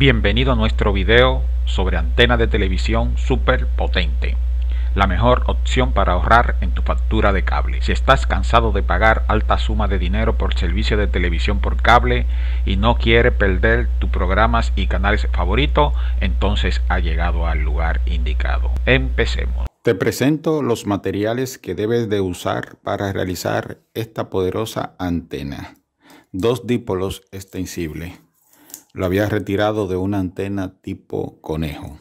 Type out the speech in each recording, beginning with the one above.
Bienvenido a nuestro video sobre antena de televisión super potente, la mejor opción para ahorrar en tu factura de cable. Si estás cansado de pagar alta suma de dinero por servicio de televisión por cable y no quiere perder tus programas y canales favoritos, entonces ha llegado al lugar indicado. Empecemos. Te presento los materiales que debes de usar para realizar esta poderosa antena. Dos dípolos extensibles lo había retirado de una antena tipo conejo.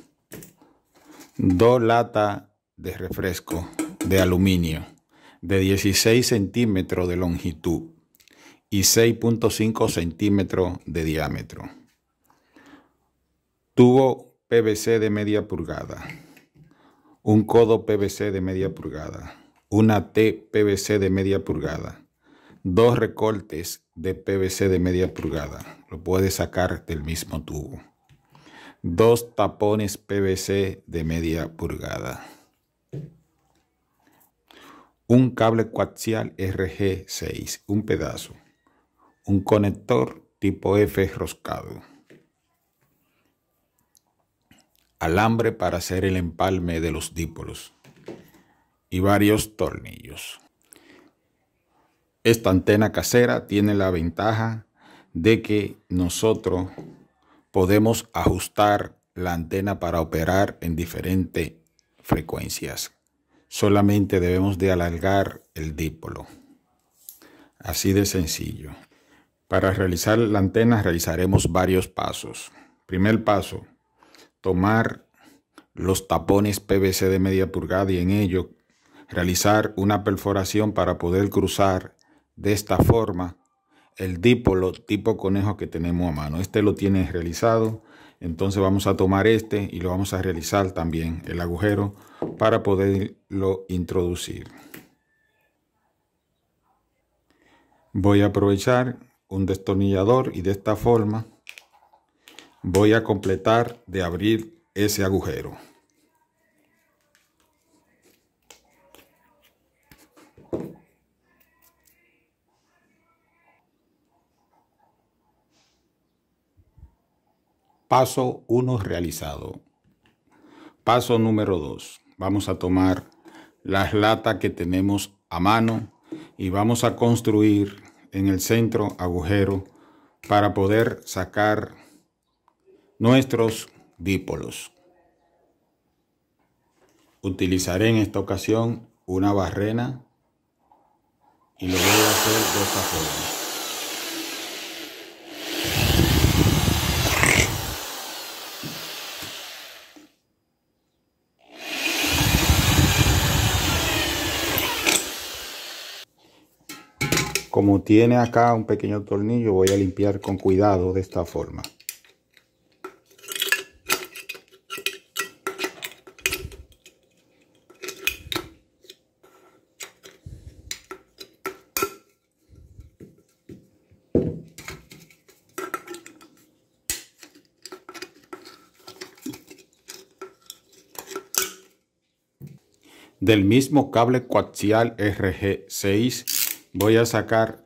Dos latas de refresco de aluminio de 16 centímetros de longitud y 6.5 centímetros de diámetro. Tubo PVC de media pulgada, un codo PVC de media pulgada, una T PVC de media pulgada, dos recortes de PVC de media pulgada. Lo puedes sacar del mismo tubo. Dos tapones PVC de media pulgada. Un cable coaxial RG6, un pedazo. Un conector tipo F roscado. Alambre para hacer el empalme de los dípolos. Y varios tornillos. Esta antena casera tiene la ventaja de que nosotros podemos ajustar la antena para operar en diferentes frecuencias. Solamente debemos de alargar el dipolo. Así de sencillo. Para realizar la antena realizaremos varios pasos. Primer paso, tomar los tapones PVC de media pulgada y en ello realizar una perforación para poder cruzar de esta forma el dipolo tipo conejo que tenemos a mano. Este lo tiene realizado, entonces vamos a tomar este y lo vamos a realizar también el agujero para poderlo introducir. Voy a aprovechar un destornillador y de esta forma voy a completar de abrir ese agujero. Paso 1 realizado. Paso número 2. Vamos a tomar las latas que tenemos a mano y vamos a construir en el centro agujero para poder sacar nuestros dípolos. Utilizaré en esta ocasión una barrena y lo voy a hacer de esta forma. Como tiene acá un pequeño tornillo, voy a limpiar con cuidado de esta forma. Del mismo cable coaxial RG6 voy a sacar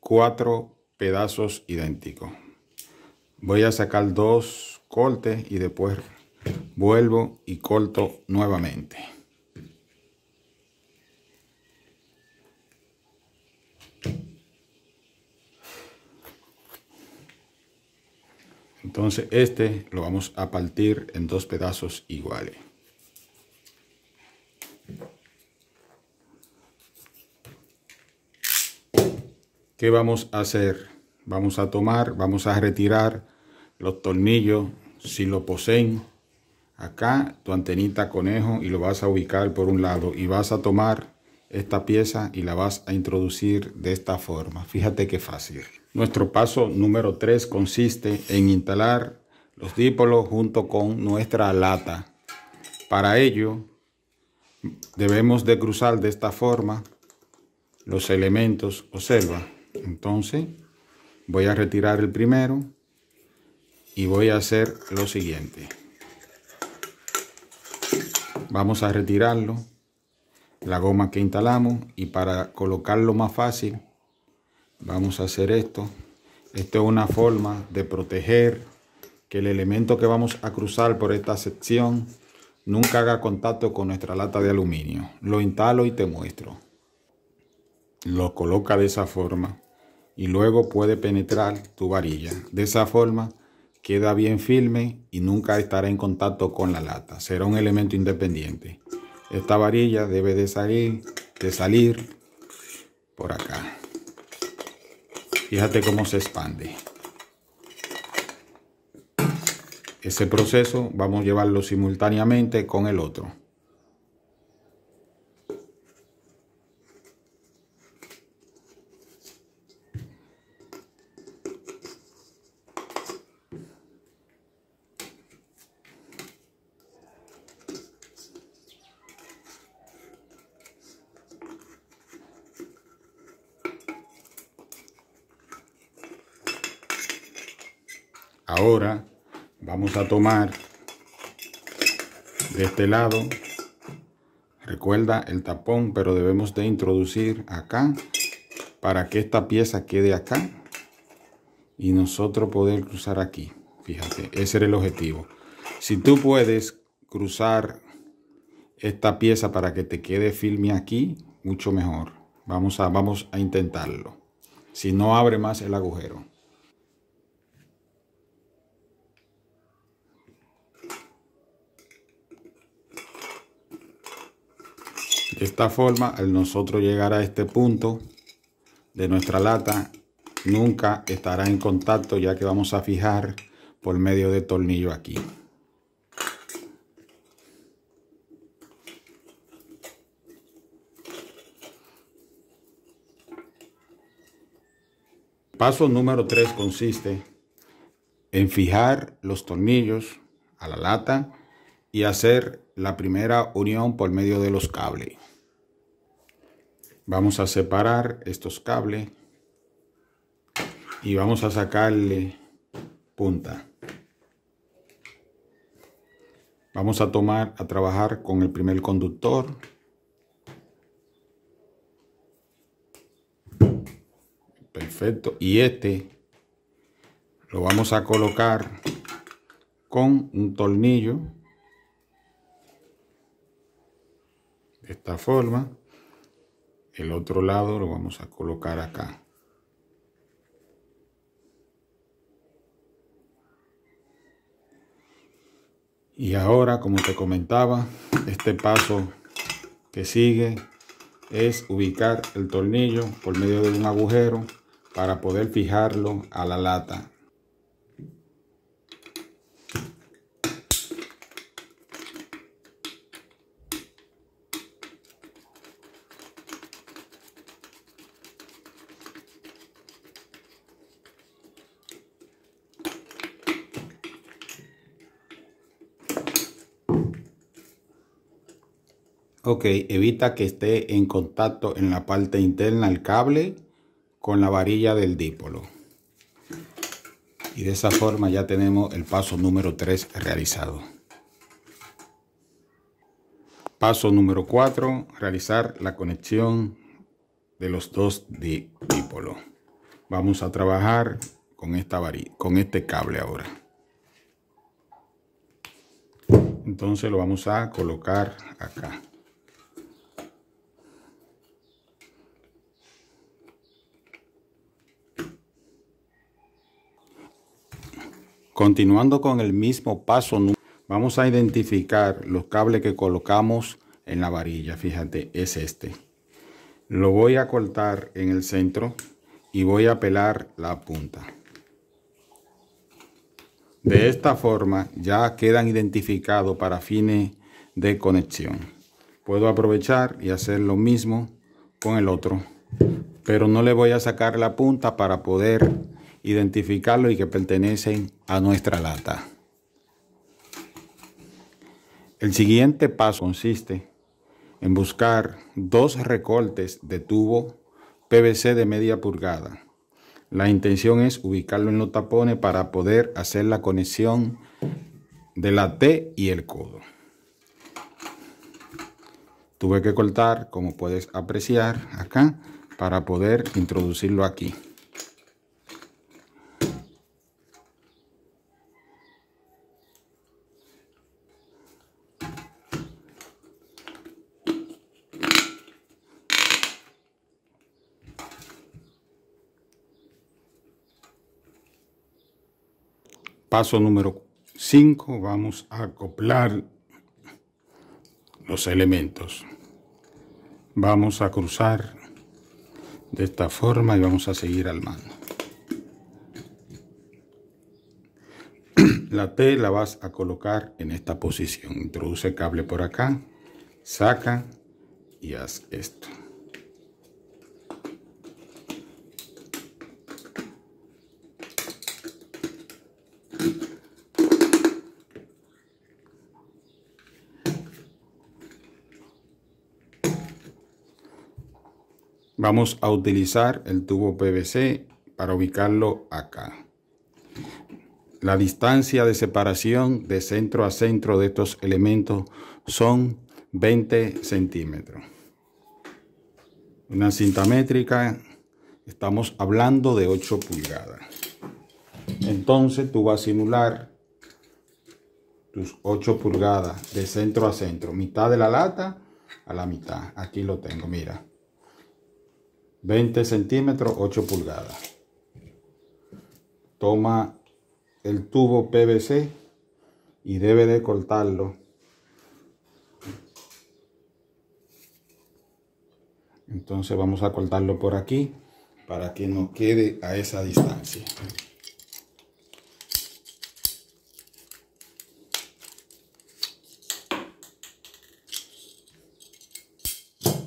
cuatro pedazos idénticos voy a sacar dos cortes y después vuelvo y corto nuevamente entonces este lo vamos a partir en dos pedazos iguales ¿qué vamos a hacer? Vamos a tomar, vamos a retirar los tornillos, si lo poseen, acá tu antenita conejo y lo vas a ubicar por un lado y vas a tomar esta pieza y la vas a introducir de esta forma. Fíjate qué fácil. Nuestro paso número 3 consiste en instalar los dipolos junto con nuestra lata. Para ello debemos de cruzar de esta forma los elementos, observa, entonces, voy a retirar el primero y voy a hacer lo siguiente. Vamos a retirarlo, la goma que instalamos y para colocarlo más fácil, vamos a hacer esto. Esto es una forma de proteger que el elemento que vamos a cruzar por esta sección nunca haga contacto con nuestra lata de aluminio. Lo instalo y te muestro. Lo coloca de esa forma y luego puede penetrar tu varilla. De esa forma queda bien firme y nunca estará en contacto con la lata. Será un elemento independiente. Esta varilla debe de salir, de salir por acá. Fíjate cómo se expande. Ese proceso vamos a llevarlo simultáneamente con el otro. Ahora vamos a tomar de este lado. Recuerda el tapón, pero debemos de introducir acá para que esta pieza quede acá y nosotros poder cruzar aquí. Fíjate, ese era el objetivo. Si tú puedes cruzar esta pieza para que te quede firme aquí, mucho mejor. Vamos a, vamos a intentarlo. Si no abre más el agujero. De esta forma, al nosotros llegar a este punto de nuestra lata, nunca estará en contacto ya que vamos a fijar por medio de tornillo aquí. Paso número 3 consiste en fijar los tornillos a la lata y hacer la primera unión por medio de los cables. Vamos a separar estos cables y vamos a sacarle punta. Vamos a tomar, a trabajar con el primer conductor. Perfecto. Y este lo vamos a colocar con un tornillo. De esta forma el otro lado lo vamos a colocar acá. Y ahora, como te comentaba, este paso que sigue es ubicar el tornillo por medio de un agujero para poder fijarlo a la lata. Ok, evita que esté en contacto en la parte interna el cable con la varilla del dipolo. Y de esa forma ya tenemos el paso número 3 realizado. Paso número 4, realizar la conexión de los dos dipolo. Vamos a trabajar con, esta con este cable ahora. Entonces lo vamos a colocar acá. Continuando con el mismo paso, vamos a identificar los cables que colocamos en la varilla. Fíjate, es este. Lo voy a cortar en el centro y voy a pelar la punta. De esta forma ya quedan identificados para fines de conexión. Puedo aprovechar y hacer lo mismo con el otro, pero no le voy a sacar la punta para poder identificarlos y que pertenecen a nuestra lata. El siguiente paso consiste en buscar dos recortes de tubo PVC de media pulgada. La intención es ubicarlo en los tapones para poder hacer la conexión de la T y el codo. Tuve que cortar, como puedes apreciar acá, para poder introducirlo aquí. Paso número 5, vamos a acoplar los elementos. Vamos a cruzar de esta forma y vamos a seguir al mando. La T la vas a colocar en esta posición. Introduce el cable por acá, saca y haz esto. Vamos a utilizar el tubo PVC para ubicarlo acá. La distancia de separación de centro a centro de estos elementos son 20 centímetros. Una cinta métrica, estamos hablando de 8 pulgadas. Entonces tú vas a simular tus 8 pulgadas de centro a centro, mitad de la lata a la mitad. Aquí lo tengo, mira. 20 centímetros, 8 pulgadas. Toma el tubo PVC y debe de cortarlo. Entonces vamos a cortarlo por aquí para que no quede a esa distancia.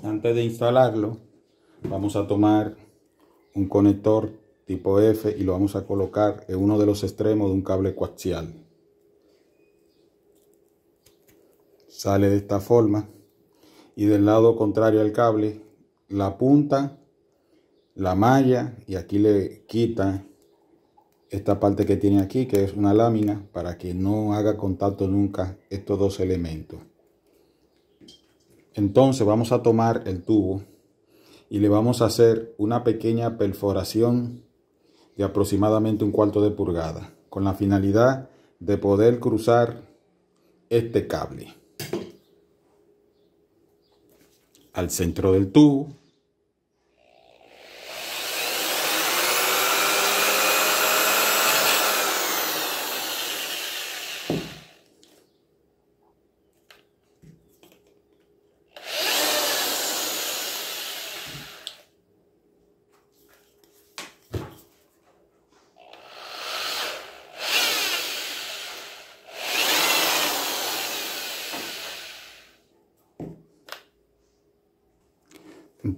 Antes de instalarlo, vamos a tomar un conector tipo F y lo vamos a colocar en uno de los extremos de un cable coaxial. Sale de esta forma y del lado contrario al cable la punta, la malla y aquí le quita esta parte que tiene aquí que es una lámina para que no haga contacto nunca estos dos elementos. Entonces vamos a tomar el tubo y le vamos a hacer una pequeña perforación de aproximadamente un cuarto de pulgada con la finalidad de poder cruzar este cable al centro del tubo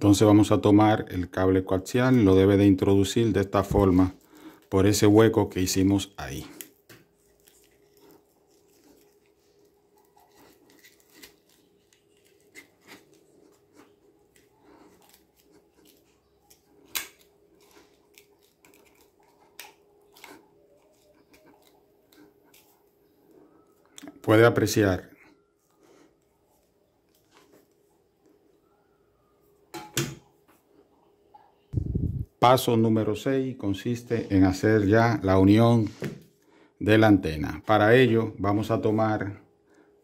Entonces vamos a tomar el cable coaxial, lo debe de introducir de esta forma por ese hueco que hicimos ahí. Puede apreciar Paso número 6 consiste en hacer ya la unión de la antena. Para ello vamos a tomar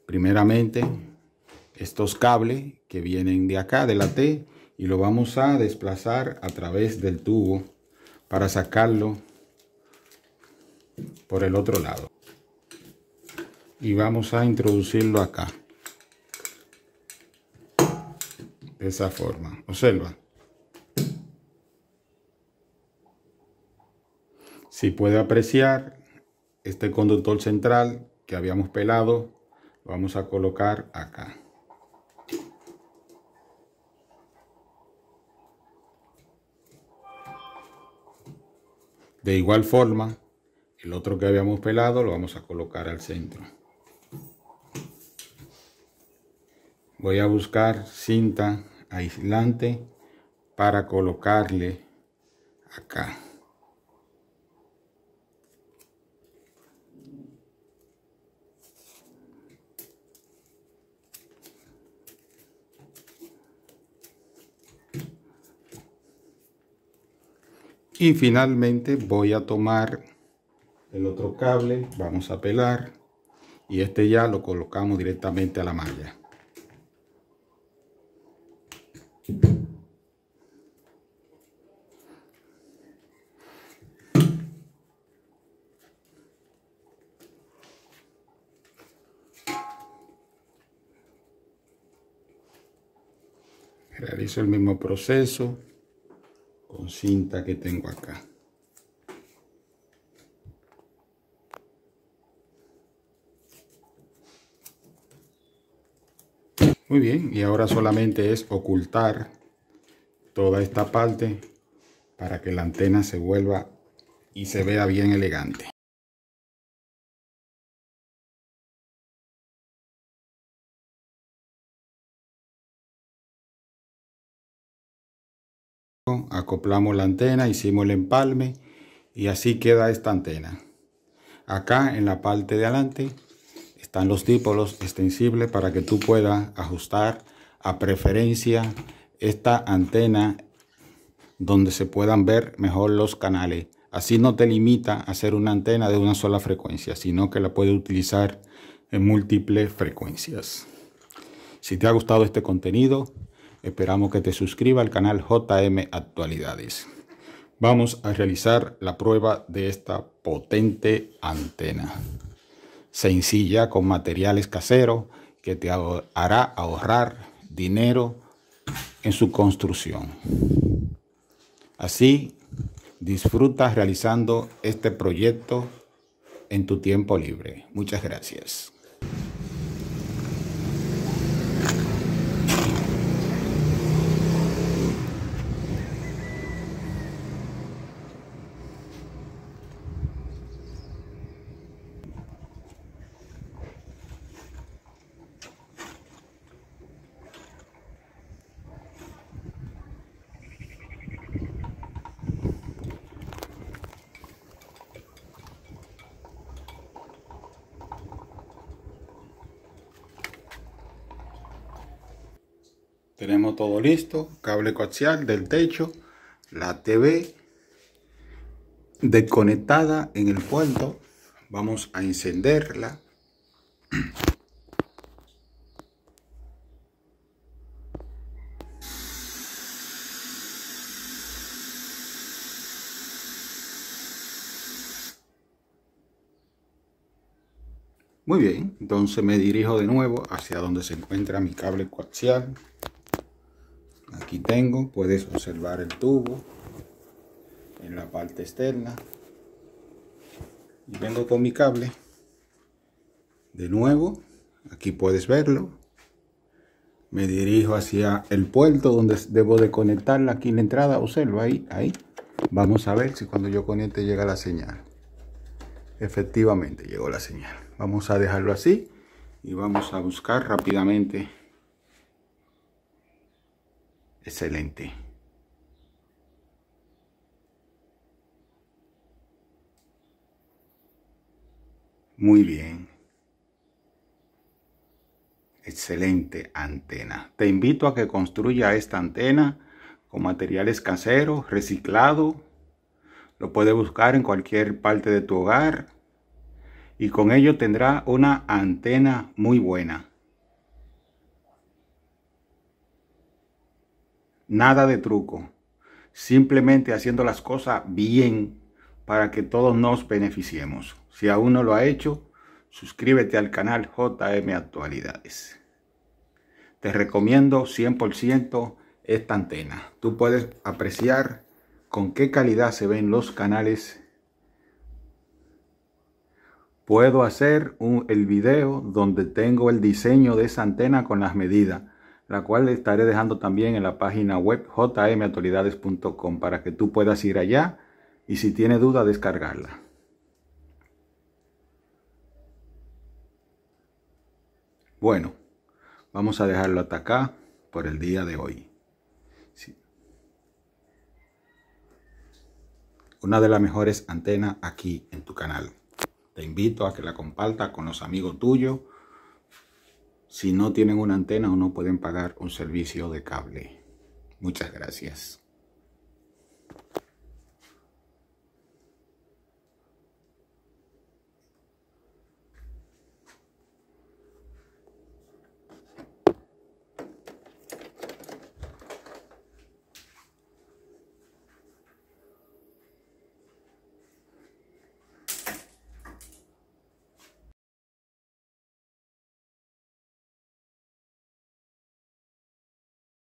primeramente estos cables que vienen de acá, de la T, y lo vamos a desplazar a través del tubo para sacarlo por el otro lado. Y vamos a introducirlo acá. De esa forma. Observa. Si puede apreciar, este conductor central que habíamos pelado, lo vamos a colocar acá. De igual forma, el otro que habíamos pelado lo vamos a colocar al centro. Voy a buscar cinta aislante para colocarle acá. y finalmente voy a tomar el otro cable vamos a pelar y este ya lo colocamos directamente a la malla realizo el mismo proceso cinta que tengo acá. Muy bien, y ahora solamente es ocultar toda esta parte para que la antena se vuelva y se vea bien elegante. acoplamos la antena, hicimos el empalme y así queda esta antena. Acá en la parte de adelante están los dípolos extensibles para que tú puedas ajustar a preferencia esta antena donde se puedan ver mejor los canales. Así no te limita a hacer una antena de una sola frecuencia, sino que la puedes utilizar en múltiples frecuencias. Si te ha gustado este contenido, Esperamos que te suscriba al canal JM Actualidades. Vamos a realizar la prueba de esta potente antena. Sencilla con materiales caseros que te hará ahorrar dinero en su construcción. Así disfrutas realizando este proyecto en tu tiempo libre. Muchas gracias. Tenemos todo listo, cable coaxial del techo, la TV desconectada en el puerto. Vamos a encenderla. Muy bien, entonces me dirijo de nuevo hacia donde se encuentra mi cable coaxial. Aquí tengo, puedes observar el tubo en la parte externa. Y vengo con mi cable. De nuevo, aquí puedes verlo. Me dirijo hacia el puerto donde debo de conectarla aquí en la entrada. Observa ahí, ahí. Vamos a ver si cuando yo conecte llega la señal. Efectivamente llegó la señal. Vamos a dejarlo así y vamos a buscar rápidamente Excelente. Muy bien. Excelente antena. Te invito a que construya esta antena con materiales caseros, reciclado. Lo puedes buscar en cualquier parte de tu hogar. Y con ello tendrá una antena muy buena. Nada de truco. Simplemente haciendo las cosas bien para que todos nos beneficiemos. Si aún no lo ha hecho, suscríbete al canal JM Actualidades. Te recomiendo 100% esta antena. Tú puedes apreciar con qué calidad se ven los canales. Puedo hacer un, el video donde tengo el diseño de esa antena con las medidas la cual le estaré dejando también en la página web jmautoridades.com para que tú puedas ir allá y si tiene duda descargarla. Bueno, vamos a dejarlo hasta acá por el día de hoy. Una de las mejores antenas aquí en tu canal. Te invito a que la compartas con los amigos tuyos si no tienen una antena o no pueden pagar un servicio de cable. Muchas gracias.